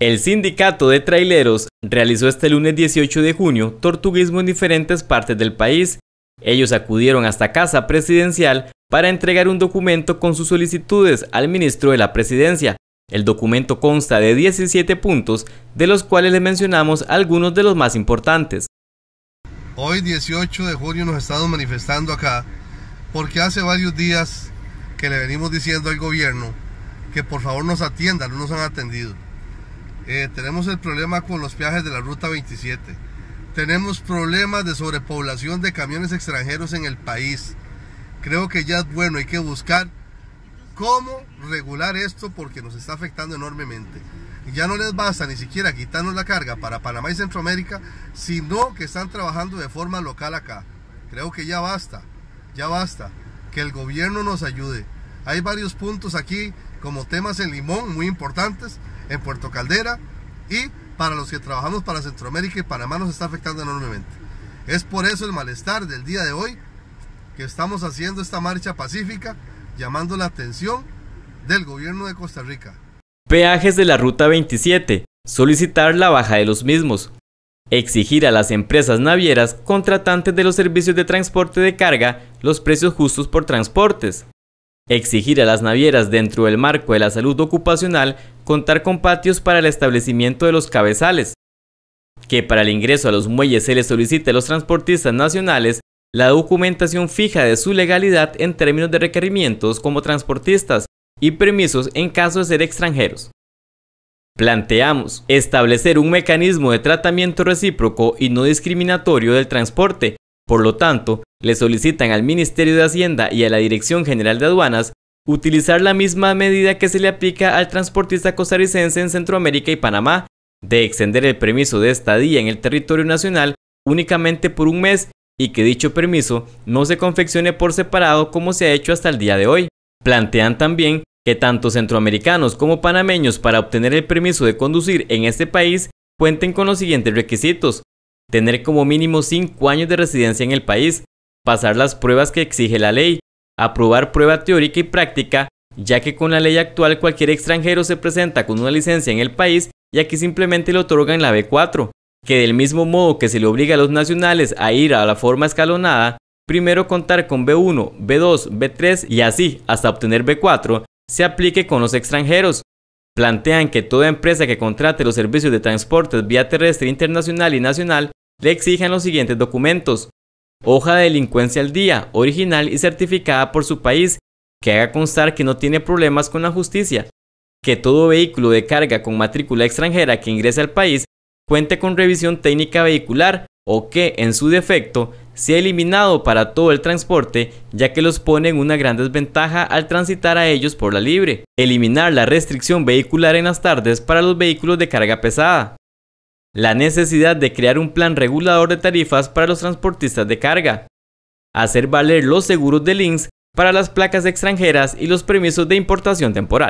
El sindicato de traileros realizó este lunes 18 de junio tortuguismo en diferentes partes del país. Ellos acudieron hasta Casa Presidencial para entregar un documento con sus solicitudes al ministro de la Presidencia. El documento consta de 17 puntos, de los cuales le mencionamos algunos de los más importantes. Hoy 18 de junio nos estamos manifestando acá porque hace varios días que le venimos diciendo al gobierno que por favor nos atiendan, no nos han atendido. Eh, tenemos el problema con los viajes de la Ruta 27. Tenemos problemas de sobrepoblación de camiones extranjeros en el país. Creo que ya es bueno, hay que buscar cómo regular esto porque nos está afectando enormemente. Ya no les basta ni siquiera quitarnos la carga para Panamá y Centroamérica, sino que están trabajando de forma local acá. Creo que ya basta, ya basta, que el gobierno nos ayude. Hay varios puntos aquí como temas en limón muy importantes en Puerto Caldera y para los que trabajamos para Centroamérica y Panamá nos está afectando enormemente. Es por eso el malestar del día de hoy que estamos haciendo esta marcha pacífica llamando la atención del gobierno de Costa Rica. Peajes de la Ruta 27. Solicitar la baja de los mismos. Exigir a las empresas navieras contratantes de los servicios de transporte de carga los precios justos por transportes. Exigir a las navieras dentro del marco de la salud ocupacional contar con patios para el establecimiento de los cabezales, que para el ingreso a los muelles se les solicite a los transportistas nacionales la documentación fija de su legalidad en términos de requerimientos como transportistas y permisos en caso de ser extranjeros. Planteamos establecer un mecanismo de tratamiento recíproco y no discriminatorio del transporte. Por lo tanto, le solicitan al Ministerio de Hacienda y a la Dirección General de Aduanas utilizar la misma medida que se le aplica al transportista costarricense en Centroamérica y Panamá, de extender el permiso de estadía en el territorio nacional únicamente por un mes y que dicho permiso no se confeccione por separado como se ha hecho hasta el día de hoy. Plantean también que tanto centroamericanos como panameños para obtener el permiso de conducir en este país cuenten con los siguientes requisitos. Tener como mínimo 5 años de residencia en el país, pasar las pruebas que exige la ley, aprobar prueba teórica y práctica, ya que con la ley actual cualquier extranjero se presenta con una licencia en el país y aquí simplemente le otorgan la B4, que del mismo modo que se le obliga a los nacionales a ir a la forma escalonada, primero contar con B1, B2, B3 y así hasta obtener B4, se aplique con los extranjeros. Plantean que toda empresa que contrate los servicios de transporte vía terrestre internacional y nacional le exijan los siguientes documentos hoja de delincuencia al día, original y certificada por su país, que haga constar que no tiene problemas con la justicia, que todo vehículo de carga con matrícula extranjera que ingrese al país cuente con revisión técnica vehicular o que, en su defecto, sea eliminado para todo el transporte, ya que los pone en una gran desventaja al transitar a ellos por la libre. Eliminar la restricción vehicular en las tardes para los vehículos de carga pesada la necesidad de crear un plan regulador de tarifas para los transportistas de carga, hacer valer los seguros de links para las placas extranjeras y los permisos de importación temporal.